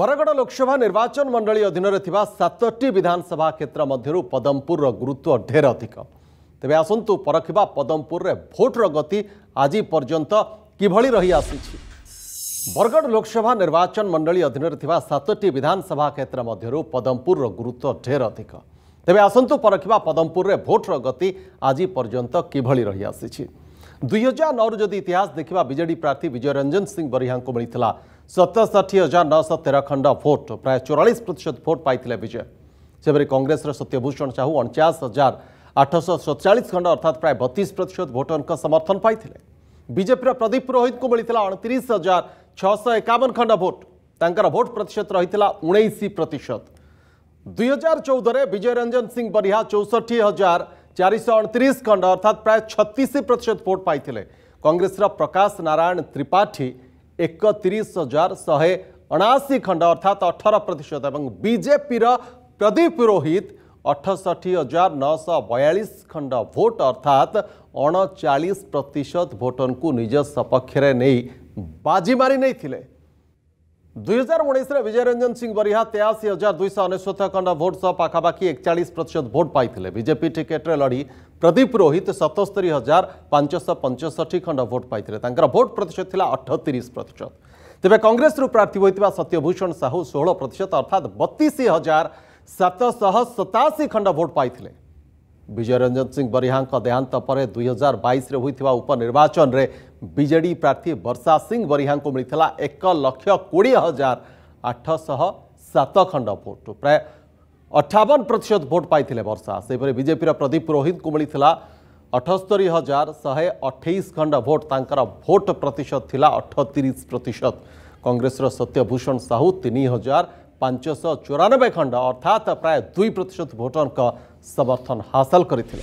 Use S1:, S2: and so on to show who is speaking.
S1: ବରଗଡ଼ ଲୋକସଭା ନିର୍ବାଚନ ମଣ୍ଡଳୀ ଅଧୀନରେ ଥିବା ସାତଟି ବିଧାନସଭା କ୍ଷେତ୍ର ମଧ୍ୟରୁ ପଦମପୁରର ଗୁରୁତ୍ୱ ଢେର ଅଧିକ ତେବେ ଆସନ୍ତୁ ପରଖିବା ପଦମପୁରରେ ଭୋଟ୍ର ଗତି ଆଜି ପର୍ଯ୍ୟନ୍ତ କିଭଳି ରହିଆସିଛି ବରଗଡ଼ ଲୋକସଭା ନିର୍ବାଚନ ମଣ୍ଡଳୀ ଅଧୀନରେ ଥିବା ସାତଟି ବିଧାନସଭା କ୍ଷେତ୍ର ମଧ୍ୟରୁ ପଦମପୁରର ଗୁରୁତ୍ୱ ଢେର ଅଧିକ ତେବେ ଆସନ୍ତୁ ପରଖିବା ପଦମପୁରରେ ଭୋଟ୍ର ଗତି ଆଜି ପର୍ଯ୍ୟନ୍ତ କିଭଳି ରହିଆସିଛି दुई हजार नौ जदि इतिहास देखा विजे प्रार्थी विजय रंजन सिंह बरीहा को मिलता सतषठी हजार नौश तेरह खंड भोट प्राय चौरास प्रतिशत भोट पाई विजय सेपरी कंग्रेस सत्यभूषण साहू अणचाश हजार आठश सतचाश खंड अर्थात प्राय बतीस प्रतिशत भोटर समर्थन पाई बीजेपी प्रदीप पुरोहित को मिलता अणतीस हजार छःश एकवन खंड भोट तर भोट प्रतिशत रही उन्ईस प्रतिशत दुई हजार चौदह विजय रंजन सिंह बरीहा चौसठी हजार चारश खंड अर्थात प्राय छतीश प्रतिशत भोट पाई कंग्रेस प्रकाश नारायण त्रिपाठी एक तीस हजार शहे अनाशी खंड अर्थात अठर प्रतिशत और बीजेपी प्रदीप रोहित अठसठी हजार नौश बयालीस खंड भोट अर्थात अणचाश प्रतिशत भोटर को निज सपक्ष बाजी मारी नहीं दुई हजार उन्नीस विजय रंजन सिंह बरिहा तेयाशी हजार दुईश अनेश्वत खंड भोट सह पाखापाखि एकचाश प्रतिशत भोट पाई बीजेपी टिकेट्रे लड़ी प्रदीप रोहित सतस्तरी हजार पांचश पंचष्ठी खंड भोट पाई भोट प्रतिशत था अठतीस प्रतिशत तेज कंग्रेस प्रार्थी होता सत्यभूषण साहू षोह प्रतिशत अर्थात बतीस हजार सतश सताशी खंड भोट पाई विजय रंजन सिंह बरीहा देहांत पर दुई हजार बैश उपनिर्वाचन विजेडी प्रार्थी वर्षा सिंह बरीहा मिलता एक लक्ष कोड़े हजार आठश सात खंड भोट प्राय अठावन प्रतिशत भोट पाई वर्षा से बीजेपी प्रदीप रोहित को मिलता अठस्तरी हजार शहे अठाई खंड भोट तर भोट प्रतिशत थी अठतीस प्रतिशत कंग्रेस सत्यभूषण साहू तीन हजार पांचश चौरानबे खंड अर्थात प्राय दुई प्रतिशत भोटर समर्थन हासल करते